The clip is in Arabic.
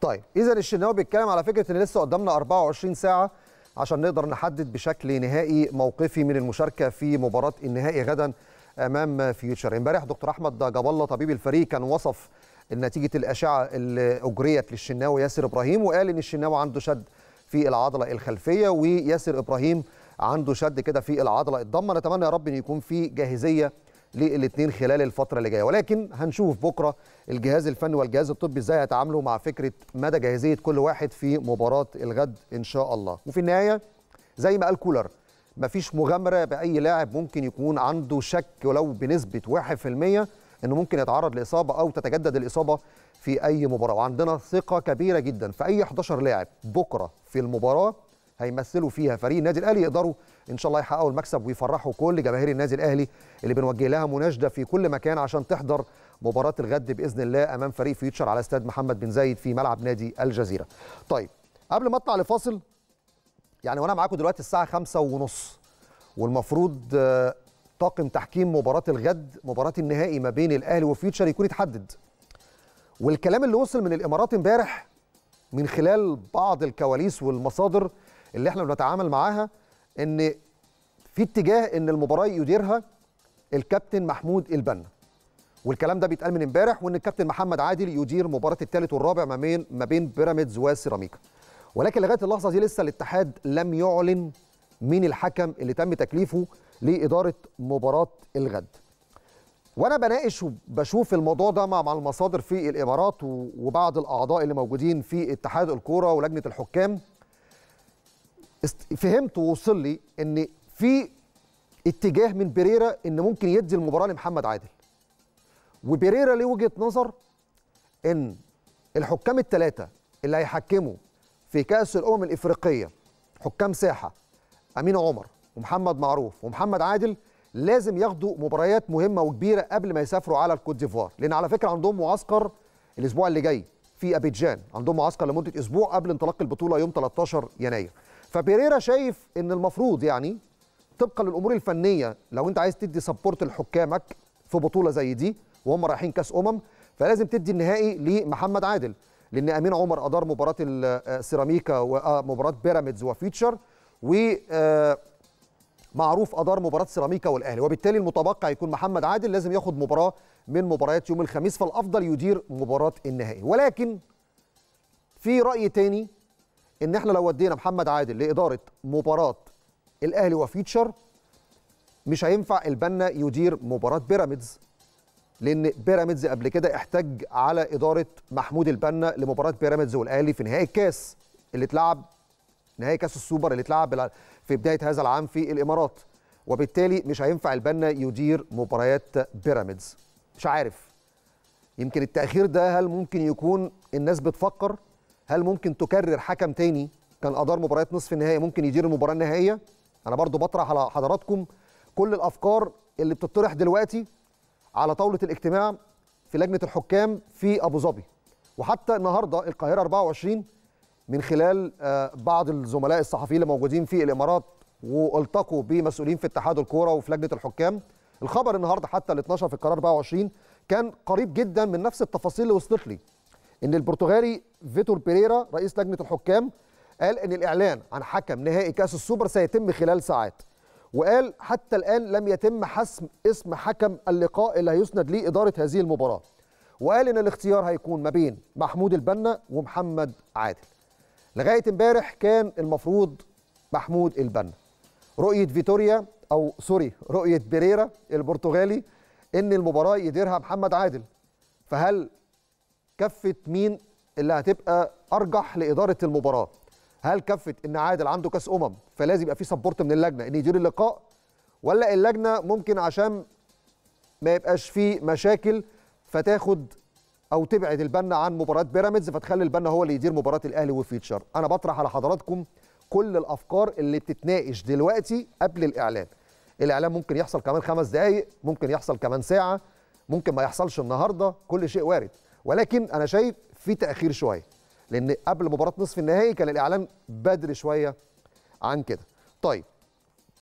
طيب اذا الشناوي بيتكلم على فكره ان لسه قدامنا 24 ساعه عشان نقدر نحدد بشكل نهائي موقفي من المشاركه في مباراه النهائي غدا امام فيوتشر امبارح دكتور احمد جاب الله طبيب الفريق كان وصف نتيجه الاشعه اللي اجريت للشناوي ياسر ابراهيم وقال ان الشناوي عنده شد في العضله الخلفيه وياسر ابراهيم عنده شد كده في العضله الضمه نتمنى يا رب ان يكون في جاهزيه للاثنين خلال الفتره اللي جايه ولكن هنشوف بكره الجهاز الفني والجهاز الطبي ازاي هيتعاملوا مع فكره مدى جاهزيه كل واحد في مباراه الغد ان شاء الله وفي النهايه زي ما قال كولر مفيش مغامره باي لاعب ممكن يكون عنده شك ولو بنسبه 1% انه ممكن يتعرض لاصابه او تتجدد الاصابه في اي مباراه وعندنا ثقه كبيره جدا في اي 11 لاعب بكره في المباراه هيمثلوا فيها فريق النادي الاهلي يقدروا ان شاء الله يحققوا المكسب ويفرحوا كل جماهير النادي الاهلي اللي بنوجه لها مناشده في كل مكان عشان تحضر مباراه الغد باذن الله امام فريق فيوتشر على استاد محمد بن زايد في ملعب نادي الجزيره. طيب قبل ما اطلع لفاصل يعني وانا معاكم دلوقتي الساعه خمسة ونص والمفروض آه، طاقم تحكيم مباراه الغد مباراه النهائي ما بين الاهلي وفيوتشر يكون يتحدد. والكلام اللي وصل من الامارات امبارح من خلال بعض الكواليس والمصادر اللي احنا بنتعامل معاها ان في اتجاه ان المباراه يديرها الكابتن محمود البنا والكلام ده بيتقال من امبارح وان الكابتن محمد عادل يدير مباراه الثالث والرابع ما بين ما بين بيراميدز وسيراميكا ولكن لغايه اللحظه دي لسه الاتحاد لم يعلن مين الحكم اللي تم تكليفه لاداره مباراه الغد وانا بناقش وبشوف الموضوع ده مع المصادر في الامارات وبعض الاعضاء اللي موجودين في اتحاد الكوره ولجنه الحكام فهمت ووصل لي ان في اتجاه من بيريرا ان ممكن يدي المباراه لمحمد عادل وبيريرا ليه وجهه نظر ان الحكام الثلاثه اللي هيحكموا في كاس الامم الافريقيه حكام ساحه امين عمر ومحمد معروف ومحمد عادل لازم ياخدوا مباريات مهمه وكبيره قبل ما يسافروا على الكوت ديفوار لان على فكره عندهم معسكر الاسبوع اللي جاي في ابيجان عندهم معسكر لمده اسبوع قبل انطلاق البطوله يوم 13 يناير فبيريرا شايف ان المفروض يعني طبقا للامور الفنيه لو انت عايز تدي سبورت لحكامك في بطوله زي دي وهم رايحين كاس امم فلازم تدي النهائي لمحمد عادل لان امين عمر ادار مباراه السيراميكا ومباراه آه، بيراميدز وفيتشر و آه، معروف ادار مباراه سيراميكا والاهلي وبالتالي المتوقع يكون محمد عادل لازم ياخد مباراه من مباريات يوم الخميس فالافضل يدير مباراه النهائي ولكن في راي تاني ان احنا لو ودينا محمد عادل لاداره مباراه الاهلي وفيتشر مش هينفع البنا يدير مباراه بيراميدز لان بيراميدز قبل كده احتج على اداره محمود البنا لمباراه بيراميدز والاهلي في نهائي الكاس اللي اتلعب نهائي كاس السوبر اللي اتلعب في بدايه هذا العام في الامارات وبالتالي مش هينفع البنا يدير مباريات بيراميدز مش عارف يمكن التاخير ده هل ممكن يكون الناس بتفكر هل ممكن تكرر حكم تاني كان ادار مباريات نصف النهائي ممكن يدير المباراه النهائيه انا برضو بطرح على حضراتكم كل الافكار اللي بتطرح دلوقتي على طاوله الاجتماع في لجنه الحكام في ابو ظبي وحتى النهارده القاهره 24 من خلال آه، بعض الزملاء الصحفيين اللي موجودين في الامارات والتقوا بمسؤولين في اتحاد الكوره وفي لجنه الحكام الخبر النهارده حتى ال 12 في القرار 24 كان قريب جدا من نفس التفاصيل اللي وصلت لي ان البرتغالي فيتور بيريرا رئيس لجنه الحكام قال ان الاعلان عن حكم نهائي كاس السوبر سيتم خلال ساعات وقال حتى الان لم يتم حسم اسم حكم اللقاء اللي هيسند ليه اداره هذه المباراه وقال ان الاختيار هيكون ما بين محمود البنا ومحمد عادل لغايه امبارح كان المفروض محمود البنا رؤيه فيتوريا او سوري رؤيه بيريرا البرتغالي ان المباراه يديرها محمد عادل فهل كفه مين اللي هتبقى ارجح لاداره المباراه هل كفه ان عادل عنده كاس امم فلازم يبقى في سبورت من اللجنه ان يدير اللقاء ولا اللجنه ممكن عشان ما يبقاش فيه مشاكل فتاخد او تبعد البنا عن مباراه بيراميدز فتخلي البنا هو اللي يدير مباراه الاهلي وفيتشر انا بطرح على حضراتكم كل الافكار اللي بتتناقش دلوقتي قبل الاعلان الاعلان ممكن يحصل كمان خمس دقائق ممكن يحصل كمان ساعه ممكن ما يحصلش النهارده كل شيء وارد ولكن انا شايف في تاخير شويه لان قبل مباراه نصف النهائي كان الاعلام بدري شويه عن كده طيب